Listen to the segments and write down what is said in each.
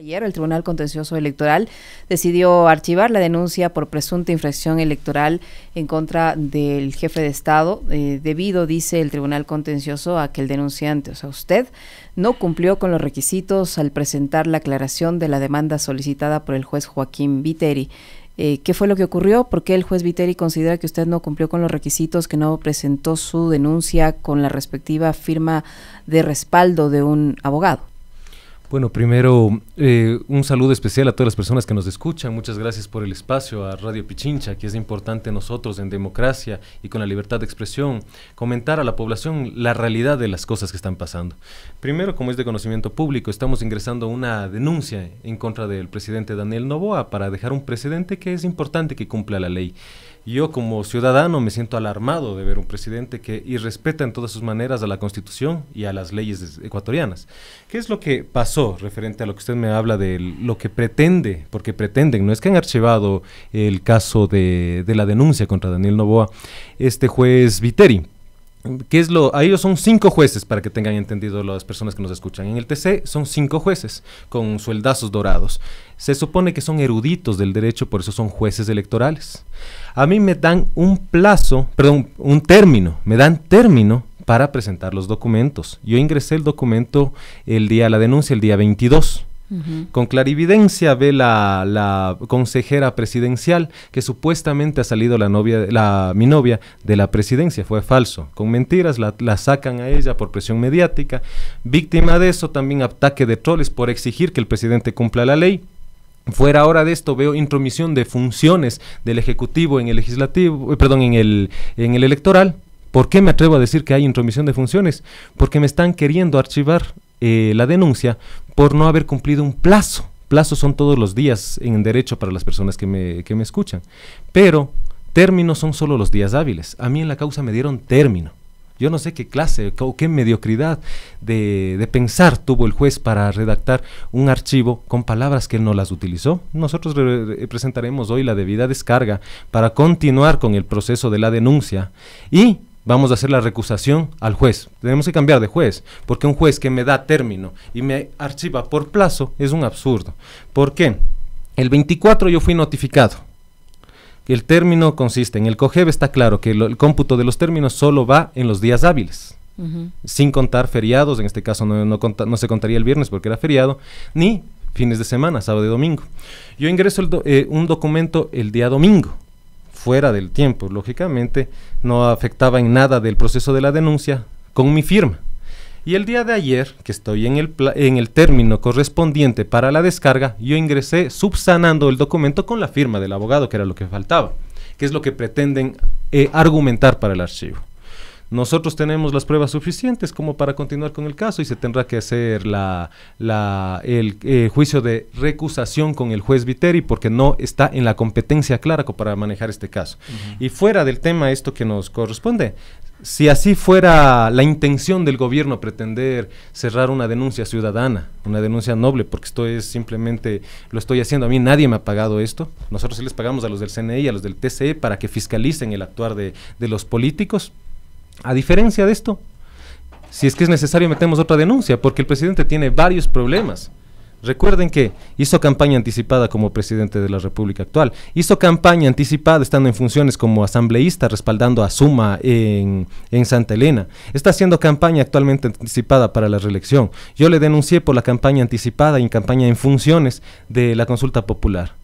Ayer el Tribunal Contencioso Electoral decidió archivar la denuncia por presunta infracción electoral en contra del jefe de Estado, eh, debido, dice el Tribunal Contencioso, a que el denunciante, o sea, usted, no cumplió con los requisitos al presentar la aclaración de la demanda solicitada por el juez Joaquín Viteri. Eh, ¿Qué fue lo que ocurrió? ¿Por qué el juez Viteri considera que usted no cumplió con los requisitos, que no presentó su denuncia con la respectiva firma de respaldo de un abogado? Bueno, primero eh, un saludo especial a todas las personas que nos escuchan. Muchas gracias por el espacio a Radio Pichincha, que es importante nosotros en democracia y con la libertad de expresión, comentar a la población la realidad de las cosas que están pasando. Primero, como es de conocimiento público, estamos ingresando una denuncia en contra del presidente Daniel Novoa para dejar un precedente que es importante que cumpla la ley. Yo como ciudadano me siento alarmado de ver un presidente que irrespeta en todas sus maneras a la constitución y a las leyes ecuatorianas. ¿Qué es lo que pasó? referente a lo que usted me habla de lo que pretende, porque pretenden, no es que han archivado el caso de, la denuncia contra Daniel Novoa, este juez Viteri, ¿Qué es lo? A ellos son cinco jueces, para que tengan entendido las personas que nos escuchan. En el TC son cinco jueces con sueldazos dorados. Se supone que son eruditos del derecho, por eso son jueces electorales. A mí me dan un plazo, perdón, un término, me dan término para presentar los documentos. Yo ingresé el documento el día la denuncia, el día 22. Con clarividencia ve la, consejera presidencial que supuestamente ha salido la novia, la, mi novia de la presidencia. Fue falso. Con mentiras la, la sacan a ella por presión mediática. Víctima de eso también ataque de troles por exigir que el presidente cumpla la ley. Fuera ahora de esto veo intromisión de funciones del ejecutivo en el legislativo, eh, perdón, en el en el electoral ¿Por qué me atrevo a decir que hay intromisión de funciones? Porque me están queriendo archivar eh, la denuncia por no haber cumplido un plazo. Plazos son todos los días en derecho para las personas que me, escuchan. Pero términos son solo los días hábiles. A mí en la causa me dieron término. Yo no sé qué clase o qué mediocridad de, de, pensar tuvo el juez para redactar un archivo con palabras que él no las utilizó. Nosotros presentaremos hoy la debida descarga para continuar con el proceso de la denuncia y vamos a hacer la recusación al juez. Tenemos que cambiar de juez, porque un juez que me da término y me archiva por plazo es un absurdo. ¿Por qué? El 24 yo fui notificado. El término consiste en el COGEB, está claro que el cómputo de los términos solo va en los días hábiles. Sin contar feriados, en este caso no, se contaría el viernes porque era feriado, ni fines de semana, sábado y domingo. Yo ingreso eh, un documento el día domingo fuera del tiempo, lógicamente, no afectaba en nada del proceso de la denuncia con mi firma. Y el día de ayer, que estoy en el, en el término correspondiente para la descarga, yo ingresé subsanando el documento con la firma del abogado, que era lo que faltaba, que es lo que pretenden eh, argumentar para el archivo nosotros tenemos las pruebas suficientes como para continuar con el caso y se tendrá que hacer la, el eh, juicio de recusación con el juez Viteri porque no está en la competencia clara para manejar este caso. Y fuera del tema, esto que nos corresponde, si así fuera la intención del gobierno pretender cerrar una denuncia ciudadana, una denuncia noble, porque esto es simplemente, lo estoy haciendo, a mí nadie me ha pagado esto, nosotros sí les pagamos a los del CNI, a los del TCE, para que fiscalicen el actuar de, de los políticos, a diferencia de esto, si es que es necesario, metemos otra denuncia, porque el presidente tiene varios problemas. Recuerden que hizo campaña anticipada como presidente de la República actual, hizo campaña anticipada estando en funciones como asambleísta respaldando a Suma en, Santa Elena, está haciendo campaña actualmente anticipada para la reelección. Yo le denuncié por la campaña anticipada y campaña en funciones de la consulta popular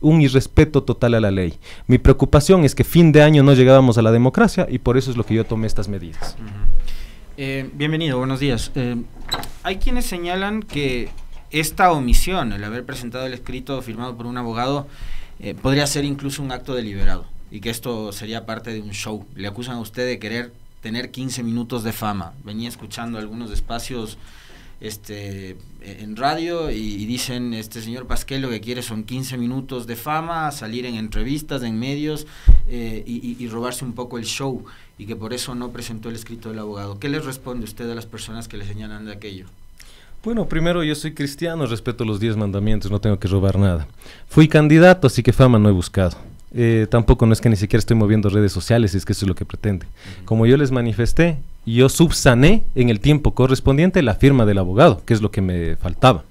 un irrespeto total a la ley. Mi preocupación es que fin de año no llegábamos a la democracia y por eso es lo que yo tomé estas medidas. Eh, bienvenido, buenos días. Eh, hay quienes señalan que esta omisión, el haber presentado el escrito firmado por un abogado, eh, podría ser incluso un acto deliberado y que esto sería parte de un show. Le acusan a usted de querer tener 15 minutos de fama. Venía escuchando algunos espacios este, e-, en radio y, dicen, este señor Pasquel lo que quiere son 15 minutos de fama, salir en entrevistas, en medios eh, y, y, robarse un poco el show y que por eso no presentó el escrito del abogado. ¿Qué les responde usted a las personas que le señalan de aquello? Bueno, primero yo soy cristiano, respeto los 10 mandamientos, no tengo que robar nada. Fui candidato, así que fama no he buscado. Eh, tampoco no es que ni siquiera estoy moviendo redes sociales, es que eso es lo que pretende. Como yo les manifesté, yo subsané en el tiempo correspondiente la firma del abogado, que es lo que me faltaba.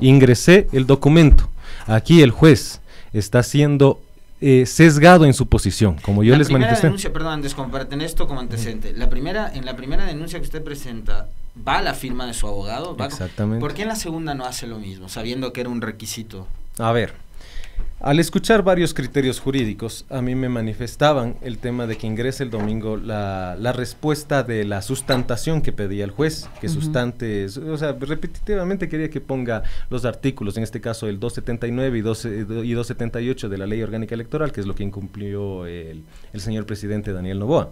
Ingresé el documento. Aquí el juez está siendo eh, sesgado en su posición, como yo les manifesté. perdón, esto como antecedente. La primera, en la primera denuncia que usted presenta, ¿va la firma de su abogado? ¿Va Exactamente. ¿Por qué en la segunda no hace lo mismo, sabiendo que era un requisito? A ver, al escuchar varios criterios jurídicos, a mí me manifestaban el tema de que ingrese el domingo la, respuesta de la sustantación que pedía el juez, que sustante, o sea, repetitivamente quería que ponga los artículos, en este caso el 279 y, 278 de la Ley Orgánica Electoral, que es lo que incumplió el, señor presidente Daniel Novoa.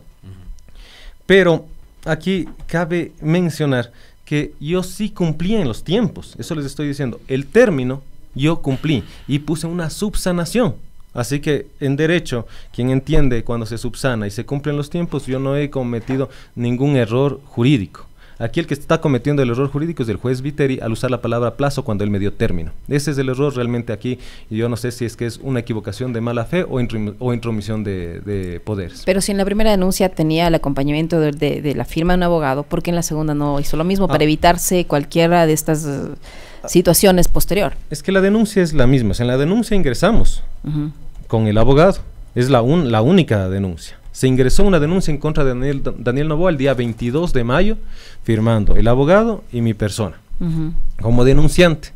Pero aquí cabe mencionar que yo sí cumplía en los tiempos, eso les estoy diciendo, el término yo cumplí y puse una subsanación. Así que en derecho, quien entiende cuando se subsana y se cumplen los tiempos, yo no he cometido ningún error jurídico. Aquí el que está cometiendo el error jurídico es el juez Viteri al usar la palabra plazo cuando él me dio término. Ese es el error realmente aquí y yo no sé si es que es una equivocación de mala fe o, intromisión de, poderes. Pero si en la primera denuncia tenía el acompañamiento de, la firma de un abogado, ¿por qué en la segunda no hizo lo mismo ah. para evitarse cualquiera de estas situaciones posterior. Es que la denuncia es la misma, en la denuncia ingresamos con el abogado, es la, la única denuncia. Se ingresó una denuncia en contra de Daniel, Novoa el día 22 de mayo, firmando el abogado y mi persona como denunciante.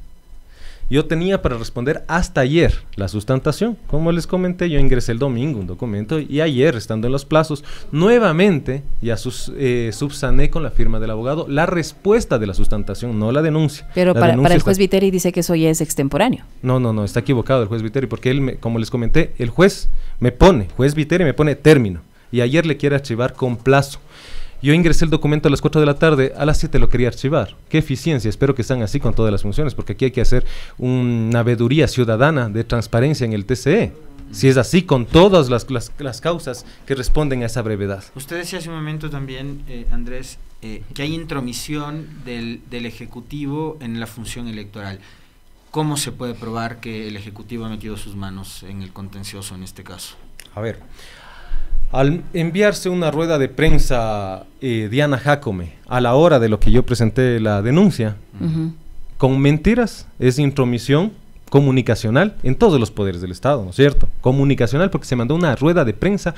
Yo tenía para responder hasta ayer la sustentación. Como les comenté, yo ingresé el domingo un documento y ayer, estando en los plazos, nuevamente ya sus, eh, subsané con la firma del abogado la respuesta de la sustentación, no la denuncia. Pero para, el juez Viteri dice que eso ya es extemporáneo. No, no, no, está equivocado el juez Viteri porque él, me, como les comenté, el juez me pone, juez Viteri me pone término y ayer le quiere archivar con plazo. Yo ingresé el documento a las 4 de la tarde, a las 7 lo quería archivar. Qué eficiencia, espero que sean así con todas las funciones, porque aquí hay que hacer una veeduría ciudadana de transparencia en el TCE. Si es así, con todas las, causas que responden a esa brevedad. Usted decía hace un momento también, eh, Andrés, eh, que hay intromisión del, del Ejecutivo en la función electoral. ¿Cómo se puede probar que el Ejecutivo ha metido sus manos en el contencioso en este caso? A ver, al enviarse una rueda de prensa, eh, Diana Jacome, a la hora de lo que yo presenté la denuncia, con mentiras, es intromisión comunicacional en todos los poderes del Estado, ¿no es cierto? Comunicacional porque se mandó una rueda de prensa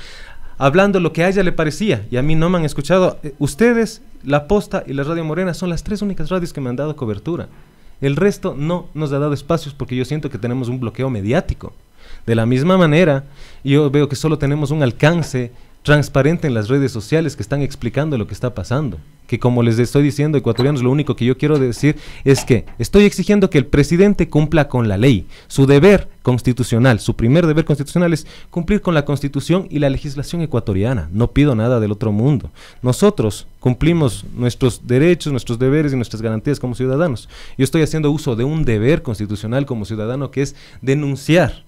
hablando lo que a ella le parecía y a mí no me han escuchado. Eh, ustedes, La Posta y la Radio Morena son las tres únicas radios que me han dado cobertura. El resto no nos ha dado espacios porque yo siento que tenemos un bloqueo mediático. De la misma manera, yo veo que solo tenemos un alcance transparente en las redes sociales que están explicando lo que está pasando. Que como les estoy diciendo, ecuatorianos, lo único que yo quiero decir es que estoy exigiendo que el presidente cumpla con la ley. Su deber constitucional, su primer deber constitucional es cumplir con la constitución y la legislación ecuatoriana. No pido nada del otro mundo. Nosotros cumplimos nuestros derechos, nuestros deberes y nuestras garantías como ciudadanos. Yo estoy haciendo uso de un deber constitucional como ciudadano que es denunciar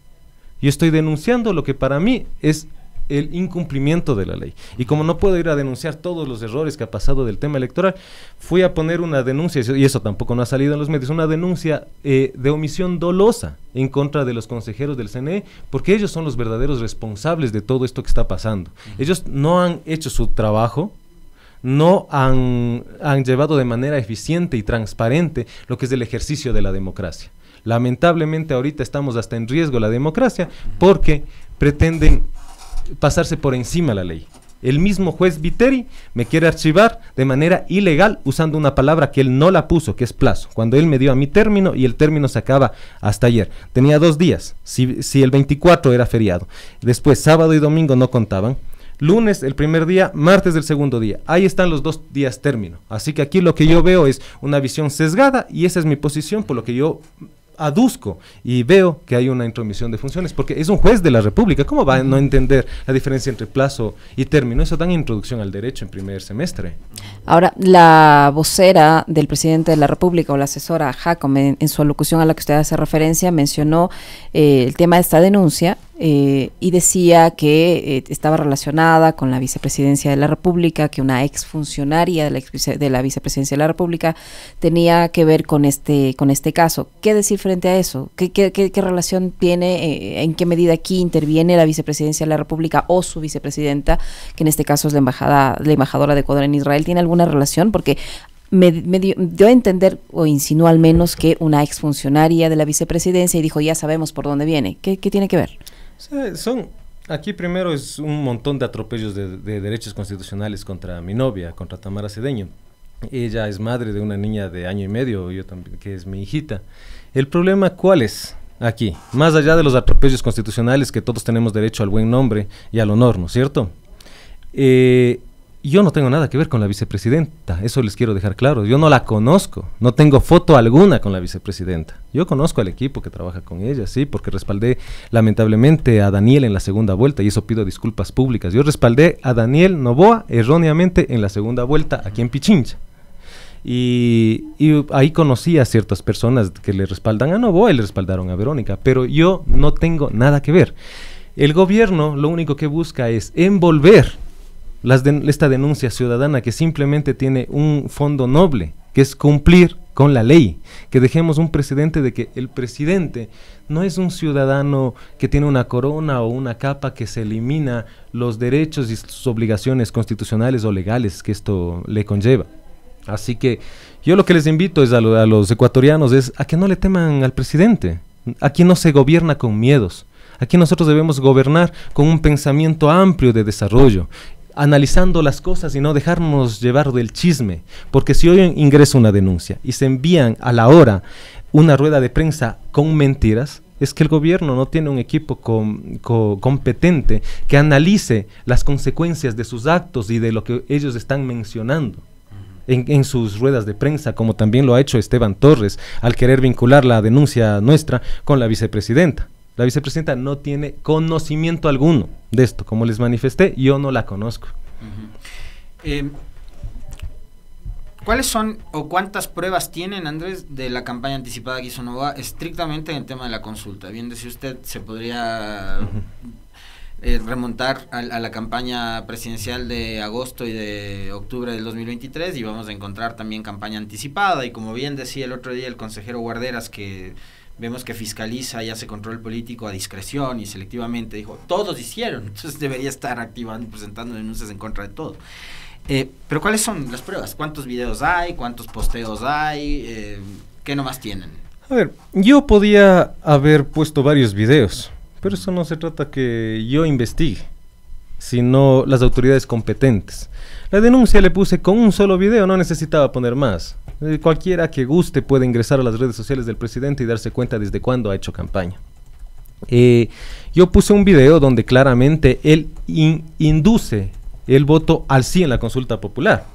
yo estoy denunciando lo que para mí es el incumplimiento de la ley. Y como no puedo ir a denunciar todos los errores que ha pasado del tema electoral, fui a poner una denuncia, y eso tampoco no ha salido en los medios, una denuncia eh, de omisión dolosa en contra de los consejeros del CNE, porque ellos son los verdaderos responsables de todo esto que está pasando. Ellos no han hecho su trabajo, no han llevado de manera eficiente y transparente lo que es el ejercicio de la democracia. Lamentablemente ahorita estamos hasta en riesgo la democracia porque pretenden pasarse por encima la ley. El mismo juez Viteri me quiere archivar de manera ilegal usando una palabra que él no la puso, que es plazo, cuando él me dio a mi término y el término se acaba hasta ayer. Tenía dos días, si, si el 24 era feriado. Después, sábado y domingo no contaban. Lunes el primer día, martes el segundo día. Ahí están los dos días término. Así que aquí lo que yo veo es una visión sesgada y esa es mi posición por lo que yo aduzco y veo que hay una intromisión de funciones, porque es un juez de la República. ¿Cómo va a no entender la diferencia entre plazo y término? Eso dan introducción al derecho en primer semestre. Ahora, la vocera del presidente de la República o la asesora Jacob, en, en, su alocución a la que usted hace referencia, mencionó eh, el tema de esta denuncia eh, y decía que eh, estaba relacionada con la vicepresidencia de la República, que una exfuncionaria de la, de la vicepresidencia de la República tenía que ver con este, con este caso. ¿Qué decir frente a eso? ¿Qué, relación tiene, eh, en qué medida aquí interviene la vicepresidencia de la República o su vicepresidenta, que en este caso es la, embajada, la embajadora de Ecuador en Israel? ¿Tiene alguna relación? Porque me, dio, a entender o insinuó al menos que una exfuncionaria de la vicepresidencia y dijo ya sabemos por dónde viene. qué tiene que ver? son, aquí primero es un montón de atropellos de, derechos constitucionales contra mi novia, contra Tamara Cedeño. Ella es madre de una niña de año y medio, yo también, que es mi hijita. El problema, ¿cuál es? Aquí, más allá de los atropellos constitucionales que todos tenemos derecho al buen nombre y al honor, ¿no es cierto? Eh, yo no tengo nada que ver con la vicepresidenta, eso les quiero dejar claro. Yo no la conozco, no tengo foto alguna con la vicepresidenta. Yo conozco al equipo que trabaja con ella, sí, porque respaldé lamentablemente a Daniel en la segunda vuelta y eso pido disculpas públicas. Yo respaldé a Daniel Novoa erróneamente en la segunda vuelta aquí en Pichincha. Y, y, ahí conocí a ciertas personas que le respaldan a Novoa y le respaldaron a Verónica, pero yo no tengo nada que ver. El gobierno lo único que busca es envolver esta denuncia ciudadana que simplemente tiene un fondo noble, que es cumplir con la ley, que dejemos un precedente de que el presidente no es un ciudadano que tiene una corona o una capa que se elimina los derechos y sus obligaciones constitucionales o legales que esto le conlleva. Así que yo lo que les invito es a, los ecuatorianos es a que no le teman al presidente, aquí no se gobierna con miedos. Aquí nosotros debemos gobernar con un pensamiento amplio de desarrollo analizando las cosas y no dejarnos llevar del chisme. Porque si hoy ingresa una denuncia y se envían a la hora una rueda de prensa con mentiras, es que el gobierno no tiene un equipo competente que analice las consecuencias de sus actos y de lo que ellos están mencionando. en, sus ruedas de prensa, como también lo ha hecho Esteban Torres al querer vincular la denuncia nuestra con la vicepresidenta. La vicepresidenta no tiene conocimiento alguno de esto. Como les manifesté, yo no la conozco. Eh, ¿Cuáles son o cuántas pruebas tienen, Andrés, de la campaña anticipada que hizo Nova estrictamente en el tema de la consulta? Bien, si usted se podría... Eh, remontar a, la campaña presidencial de agosto y de octubre del 2023 y vamos a encontrar también campaña anticipada y como bien decía el otro día el consejero Guarderas que Vemos que fiscaliza y hace control político a discreción y selectivamente. Dijo, todos hicieron, entonces debería estar activando y presentando denuncias en contra de todo eh, pero ¿cuáles son las pruebas? ¿Cuántos videos hay? ¿Cuántos posteos hay? Eh, ¿Qué nomás tienen? A ver, yo podía haber puesto varios videos, pero eso no se trata que yo investigue, sino las autoridades competentes. La denuncia le puse con un solo video, no necesitaba poner más. Eh, cualquiera que guste puede ingresar a las redes sociales del presidente y darse cuenta desde cuándo ha hecho campaña. Eh, yo puse un video donde claramente él induce el voto al sí en la consulta popular.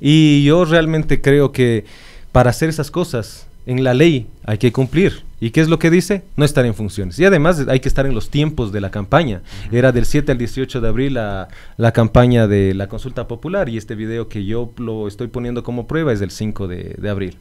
Y yo realmente creo que para hacer esas cosas en la ley hay que cumplir. ¿Y qué es lo que dice? No estar en funciones. Y además hay que estar en los tiempos de la campaña. Era del 7 al 18 de abril la, la, campaña de la consulta popular y este video que yo lo estoy poniendo como prueba es del 5 de, abril.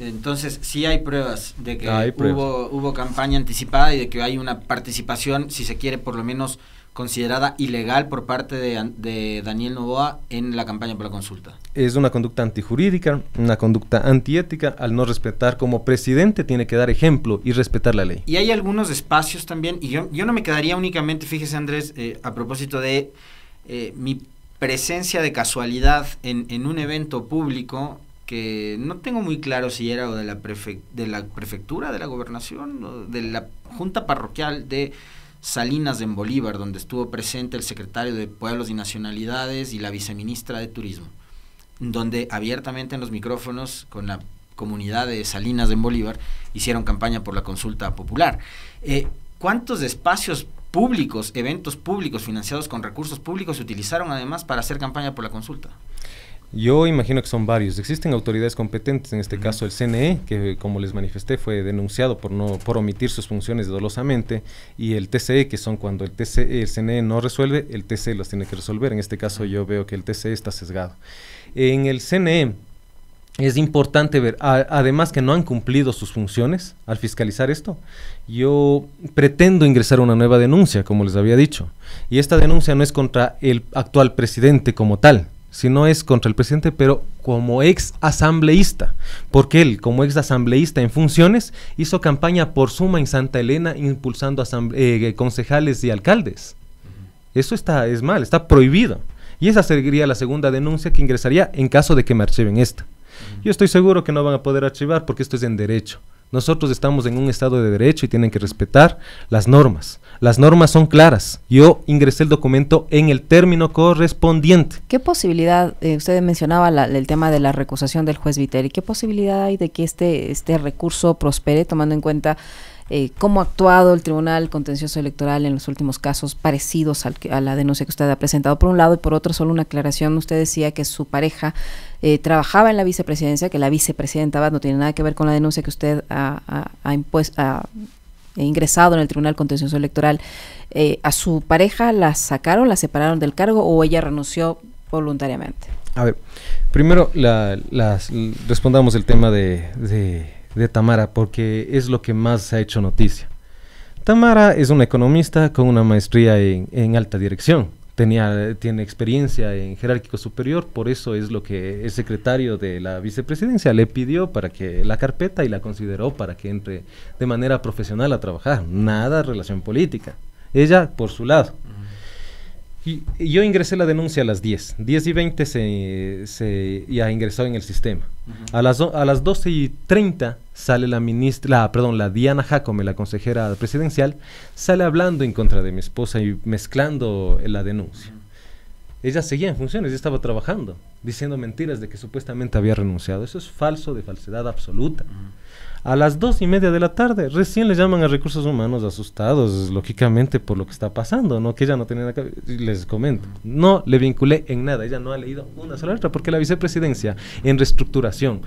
Entonces, sí hay pruebas de que Hubo, hubo campaña anticipada y de que hay una participación, si se quiere, por lo menos considerada ilegal por parte de, de, Daniel Novoa en la campaña por la consulta. Es una conducta antijurídica, una conducta antiética, al no respetar como presidente tiene que dar ejemplo y respetar la ley. Y hay algunos espacios también, y yo, yo no me quedaría únicamente, fíjese Andrés, eh, a propósito de eh, mi presencia de casualidad en, en, un evento público que no tengo muy claro si era o de la, de la prefectura, de la gobernación, de la junta parroquial de Salinas en Bolívar, donde estuvo presente el secretario de Pueblos y Nacionalidades y la viceministra de Turismo, donde abiertamente en los micrófonos con la comunidad de Salinas en Bolívar hicieron campaña por la consulta popular. Eh, ¿Cuántos espacios públicos, eventos públicos financiados con recursos públicos se utilizaron además para hacer campaña por la consulta? Yo imagino que son varios. Existen autoridades competentes, en este caso el CNE, que como les manifesté fue denunciado por no por omitir sus funciones dolosamente, y el TCE, que son cuando el e, el CNE no resuelve, el TCE las tiene que resolver. En este caso yo veo que el TCE está sesgado. En el CNE es importante ver, además que no han cumplido sus funciones al fiscalizar esto, yo pretendo ingresar una nueva denuncia, como les había dicho, y esta denuncia no es contra el actual presidente como tal, si no es contra el presidente, pero como ex asambleísta, porque él, como ex asambleísta en funciones, hizo campaña por suma en Santa Elena impulsando eh, concejales y alcaldes. Eso está, es mal, está prohibido. Y esa sería la segunda denuncia que ingresaría en caso de que me archiven esta. Yo estoy seguro que no van a poder archivar porque esto es en derecho. Nosotros estamos en un estado de derecho y tienen que respetar las normas. Las normas son claras. Yo ingresé el documento en el término correspondiente. ¿Qué posibilidad, ustedes eh, usted mencionaba el tema de la recusación del juez Viteri, qué posibilidad hay de que este, este recurso prospere tomando en cuenta eh, cómo ha actuado el Tribunal Contencioso Electoral en los últimos casos parecidos al que, a la denuncia que usted ha presentado, por un lado, y por otro, solo una aclaración. Usted decía que su pareja eh, trabajaba en la vicepresidencia, que la vicepresidenta no tiene nada que ver con la denuncia que usted ha, ingresado en el Tribunal Contencioso Electoral, eh, ¿a su pareja la sacaron, la separaron del cargo o ella renunció voluntariamente? A ver, primero las, respondamos el tema de de Tamara porque es lo que más se ha hecho noticia. Tamara es una economista con una maestría en, alta dirección. Tenía, tiene experiencia en jerárquico superior, por eso es lo que el secretario de la vicepresidencia le pidió para que la carpeta y la consideró para que entre de manera profesional a trabajar. Nada relación política. Ella por su lado. Y, yo ingresé la denuncia a las 10. 10 y 20 se, se ya ingresó en el sistema. a, las a las 12 y 30 sale la ministra, la, perdón, la Diana Jacome, la consejera presidencial, sale hablando en contra de mi esposa y mezclando la denuncia. Ella seguía en funciones, ella estaba trabajando, diciendo mentiras de que supuestamente había renunciado. Eso es falso de falsedad absoluta. A las dos y media de la tarde recién le llaman a recursos humanos asustados, lógicamente, por lo que está pasando, ¿no? Que ella no tenía nada que... Les comento, no le vinculé en nada, ella no ha leído una sola letra, porque la vicepresidencia en reestructuración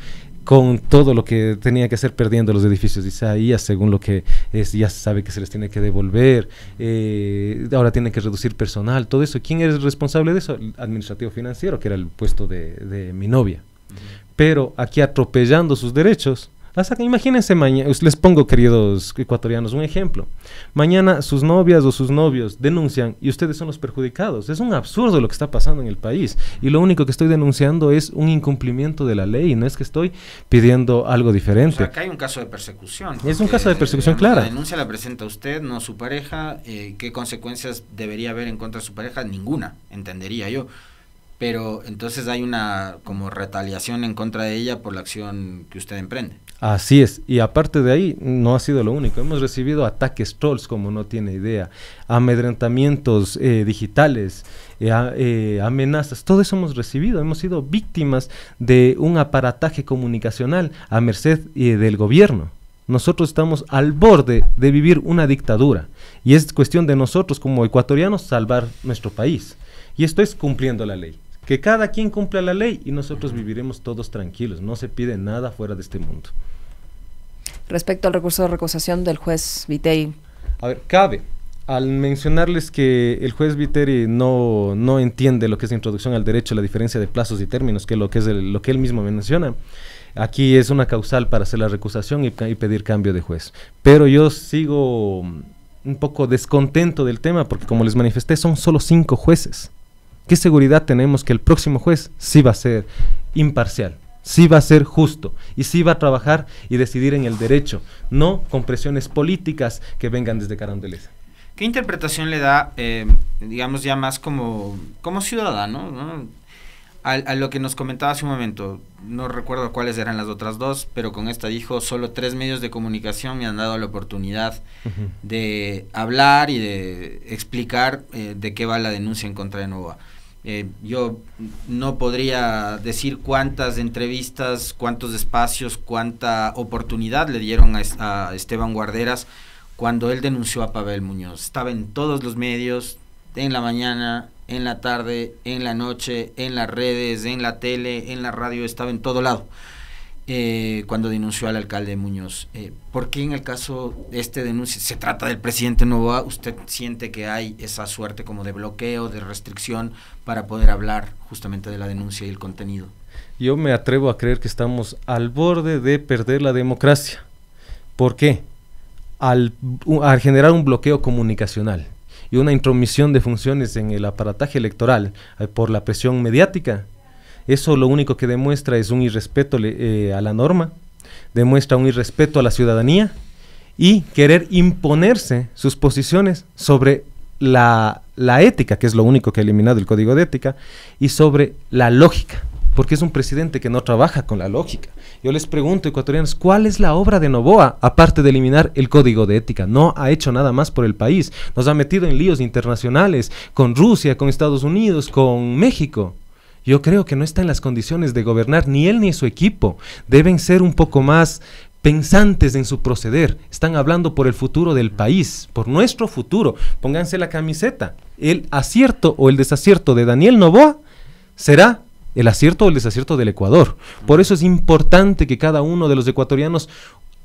con todo lo que tenía que hacer perdiendo los edificios de Isaías, según lo que es, ya se sabe que se les tiene que devolver, eh, ahora tienen que reducir personal, todo eso. ¿Quién es responsable de eso? El administrativo financiero, que era el puesto de, de mi novia. Pero aquí atropellando sus derechos, que imagínense, mañana, les pongo, queridos ecuatorianos, un ejemplo. Mañana sus novias o sus novios denuncian y ustedes son los perjudicados. Es un absurdo lo que está pasando en el país. Y lo único que estoy denunciando es un incumplimiento de la ley. No es que estoy pidiendo algo diferente. acá hay un caso de persecución. Es un caso de persecución clara. La denuncia la presenta usted, no su pareja. Eh, ¿Qué consecuencias debería haber en contra de su pareja? Ninguna, entendería yo pero entonces hay una como retaliación en contra de ella por la acción que usted emprende. Así es, y aparte de ahí, no ha sido lo único. Hemos recibido ataques trolls, como no tiene idea, amedrentamientos eh, digitales, eh, eh, amenazas, todo eso hemos recibido. Hemos sido víctimas de un aparataje comunicacional a merced del gobierno. Nosotros estamos al borde de vivir una dictadura y es cuestión de nosotros como ecuatorianos salvar nuestro país. Y esto es cumpliendo la ley que cada quien cumpla la ley y nosotros viviremos todos tranquilos. No se pide nada fuera de este mundo. Respecto al recurso de recusación del juez Viteri. A ver, cabe. Al mencionarles que el juez Viteri no, entiende lo que es la introducción al derecho, la diferencia de plazos y términos, que es lo que, es lo que él mismo menciona, aquí es una causal para hacer la recusación y, y pedir cambio de juez. Pero yo sigo un poco descontento del tema porque como les manifesté son solo cinco jueces ¿Qué seguridad tenemos que el próximo juez sí va a ser imparcial? sí va a ser justo y sí va a trabajar y decidir en el derecho, no con presiones políticas que vengan desde Carondelet. ¿Qué interpretación le da, em, digamos ya más como, como ciudadano, a, lo que nos comentaba hace un momento? No recuerdo cuáles eran las otras dos, pero con esta dijo, solo tres medios de comunicación me han dado la oportunidad de hablar y de explicar eh, de qué va la denuncia en contra de Nova. Eh, yo no podría decir cuántas entrevistas, cuántos espacios, cuánta oportunidad le dieron a, a Esteban Guarderas cuando él denunció a Pavel Muñoz. Estaba en todos los medios, en la mañana, en la tarde, en la noche, en las redes, en la tele, en la radio, estaba en todo lado. Eh, cuando denunció al alcalde Muñoz. Eh, ¿Por qué en el caso de este denuncia se trata del presidente Novoa, usted siente que hay esa suerte como de bloqueo, de restricción para poder hablar justamente de la denuncia y el contenido? Yo me atrevo a creer que estamos al borde de perder la democracia. ¿Por qué? Al, al generar un bloqueo comunicacional y una intromisión de funciones en el aparataje electoral eh, por la presión mediática, eso lo único que demuestra es un irrespeto eh, a la norma, demuestra un irrespeto a la ciudadanía y querer imponerse sus posiciones sobre la, la ética, que es lo único que ha eliminado el código de ética, y sobre la lógica, porque es un presidente que no trabaja con la lógica. Yo les pregunto, ecuatorianos, ¿cuál es la obra de Novoa aparte de eliminar el código de ética? No ha hecho nada más por el país. Nos ha metido en líos internacionales con Rusia, con Estados Unidos, con México yo creo que no está en las condiciones de gobernar, ni él ni su equipo. Deben ser un poco más pensantes en su proceder. Están hablando por el futuro del país, por nuestro futuro. Pónganse la camiseta. El acierto o el desacierto de Daniel Novoa será el acierto o el desacierto del Ecuador. Por eso es importante que cada uno de los ecuatorianos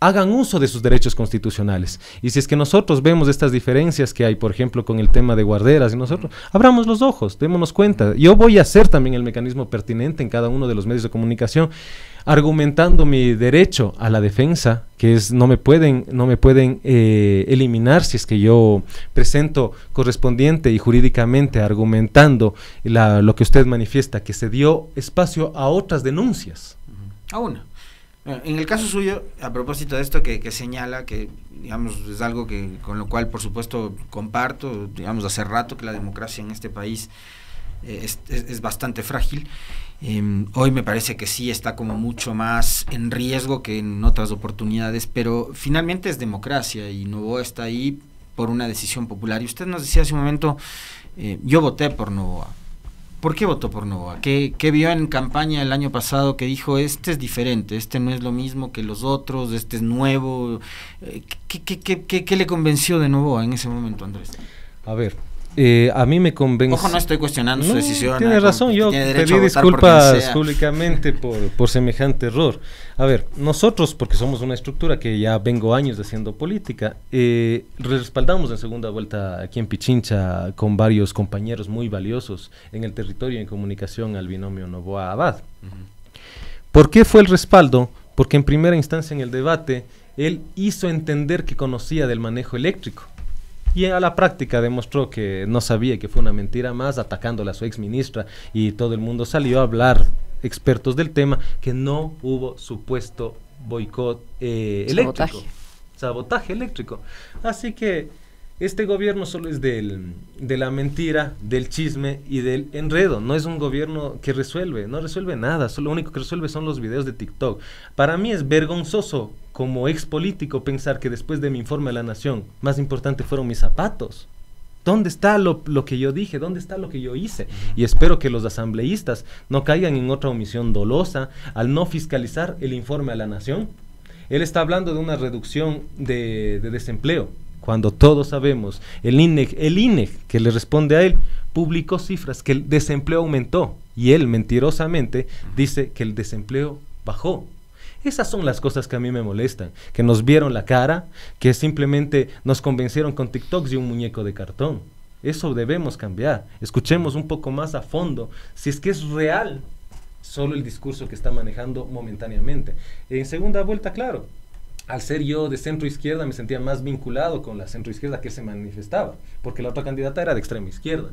hagan uso de sus derechos constitucionales. Y si es que nosotros vemos estas diferencias que hay, por ejemplo, con el tema de guarderas y nosotros, abramos los ojos, démonos cuenta. Yo voy a hacer también el mecanismo pertinente en cada uno de los medios de comunicación argumentando mi derecho a la defensa, que es no me pueden, no me pueden eh, eliminar si es que yo presento correspondiente y jurídicamente argumentando lo que usted manifiesta, que se dio espacio a otras denuncias. A una. En el caso suyo, a propósito de esto que, señala, que digamos es algo que con lo cual por supuesto comparto, digamos hace rato que la democracia en este país eh, es, bastante frágil. Em, hoy me parece que sí está como mucho más en riesgo que en otras oportunidades, pero finalmente es democracia y Novoa está ahí por una decisión popular. Y usted nos decía hace un momento, eh, yo voté por Novoa ¿Por qué votó por Novoa? ¿Qué, vio en campaña el año pasado que dijo, este es diferente, este no es lo mismo que los otros, este es nuevo? Eh, ¿Qué, qué le convenció de Novoa en ese momento, Andrés? A ver, eh, a mí me convence. Ojo, no estoy cuestionando su decisión. Tiene eh, razón, yo pedí disculpas públicamente por, semejante error. A ver, nosotros, porque somos una estructura que ya vengo años haciendo política, eh, respaldamos en segunda vuelta aquí en Pichincha con varios compañeros muy valiosos en el territorio en comunicación al binomio Novoa Abad. ¿Por qué fue el respaldo? Porque en primera instancia en el debate él hizo entender que conocía del manejo eléctrico y a la práctica demostró que no sabía que fue una mentira más, atacándola a su ex ministra y todo el mundo salió a hablar, expertos del tema, que no hubo supuesto boicot eh, eléctrico. Sabotaje eléctrico. Así que este gobierno solo es del, de la mentira, del chisme y del enredo. No es un gobierno que resuelve, no resuelve nada. Solo, lo único que resuelve son los videos de TikTok. Para mí es vergonzoso como ex político pensar que después de mi informe a la nación, más importante fueron mis zapatos. ¿Dónde está lo, que yo dije? ¿Dónde está lo que yo hice? Y espero que los asambleístas no caigan en otra omisión dolosa al no fiscalizar el informe a la nación. Él está hablando de una reducción de desempleo cuando todos sabemos, el INEG, el INEG que le responde a él, publicó cifras que el desempleo aumentó y él mentirosamente dice que el desempleo bajó. Esas son las cosas que a mí me molestan, que nos vieron la cara, que simplemente nos convencieron con TikToks y un muñeco de cartón. Eso debemos cambiar. Escuchemos un poco más a fondo si es que es real solo el discurso que está manejando momentáneamente. En segunda vuelta, claro, al ser yo de centro izquierda me sentía más vinculado con la centro izquierda que se manifestaba, porque la otra candidata era de extrema izquierda.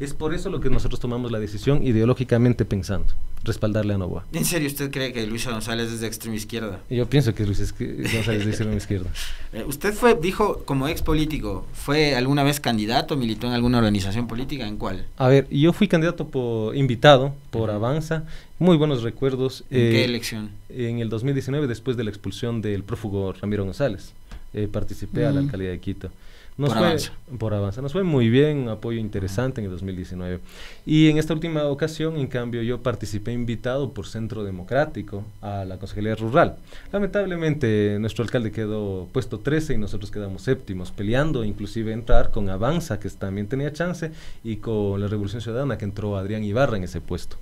Es por eso lo que nosotros tomamos la decisión ideológicamente pensando, respaldarle a Novoa. ¿En serio usted cree que Luis González es de extrema izquierda? Yo pienso que Luis González es de extrema izquierda. Eh, usted fue, dijo, como ex político, ¿fue alguna vez candidato, militó en alguna organización política? ¿En cuál? A ver, yo fui candidato por, invitado por Avanza, muy buenos recuerdos. ¿En qué eh, elección? En el 2019, después de la expulsión del prófugo Ramiro González, eh, participé a la alcaldía de Quito. Nos por fue, avanza. Por avanza. Nos fue muy bien, un apoyo interesante en el 2019. Y en esta última ocasión, en cambio, yo participé invitado por Centro Democrático a la Consejería Rural. Lamentablemente, nuestro alcalde quedó puesto 13 y nosotros quedamos séptimos, peleando inclusive entrar con Avanza, que también tenía chance, y con la Revolución Ciudadana, que entró Adrián Ibarra en ese puesto.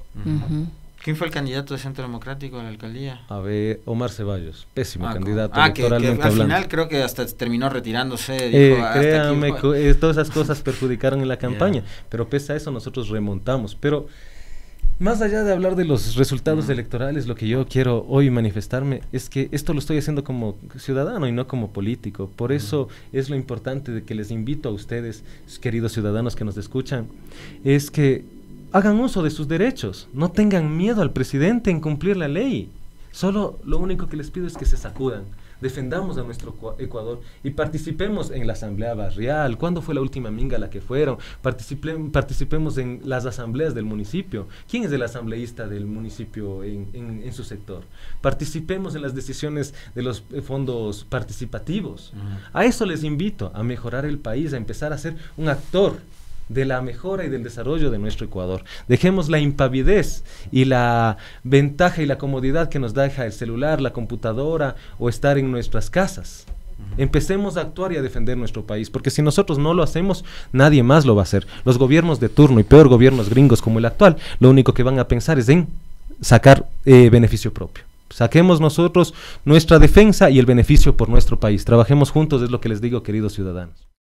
¿Quién fue el candidato de Centro Democrático a la alcaldía? A ver, Omar Ceballos, pésimo ah, candidato ah, electoralmente que, que al final creo que hasta terminó retirándose. Eh, dijo, ah, todas esas cosas perjudicaron en la campaña, pero pese a eso nosotros remontamos. Pero más allá de hablar de los resultados electorales, lo que yo quiero hoy manifestarme es que esto lo estoy haciendo como ciudadano y no como político. Por eso es lo importante de que les invito a ustedes, queridos ciudadanos que nos escuchan, es que hagan uso de sus derechos, no tengan miedo al presidente en cumplir la ley. Solo lo único que les pido es que se sacudan, defendamos a nuestro Ecuador y participemos en la asamblea barrial. ¿Cuándo fue la última minga la que fueron? participemos en las asambleas del municipio. ¿Quién es el asambleísta del municipio en, su sector? Participemos en las decisiones de los eh, fondos participativos. A eso les invito, a mejorar el país, a empezar a ser un actor de la mejora y del desarrollo de nuestro Ecuador. Dejemos la impavidez y la ventaja y la comodidad que nos deja el celular, la computadora o estar en nuestras casas. Empecemos a actuar y a defender nuestro país, porque si nosotros no lo hacemos, nadie más lo va a hacer. Los gobiernos de turno y peor gobiernos gringos como el actual, lo único que van a pensar es en sacar eh, beneficio propio. Saquemos nosotros nuestra defensa y el beneficio por nuestro país. Trabajemos juntos, es lo que les digo, queridos ciudadanos.